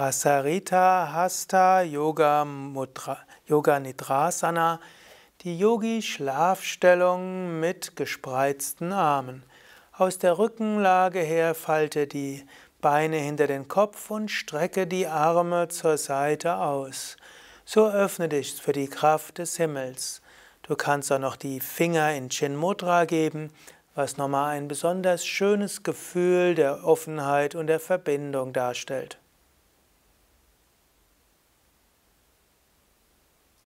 Prasarita Hasta Yoga Mudra, Yoga Nidrasana, die Yogi-Schlafstellung mit gespreizten Armen. Aus der Rückenlage her falte die Beine hinter den Kopf und strecke die Arme zur Seite aus. So öffne dich für die Kraft des Himmels. Du kannst auch noch die Finger in Chin Mudra geben, was nochmal ein besonders schönes Gefühl der Offenheit und der Verbindung darstellt.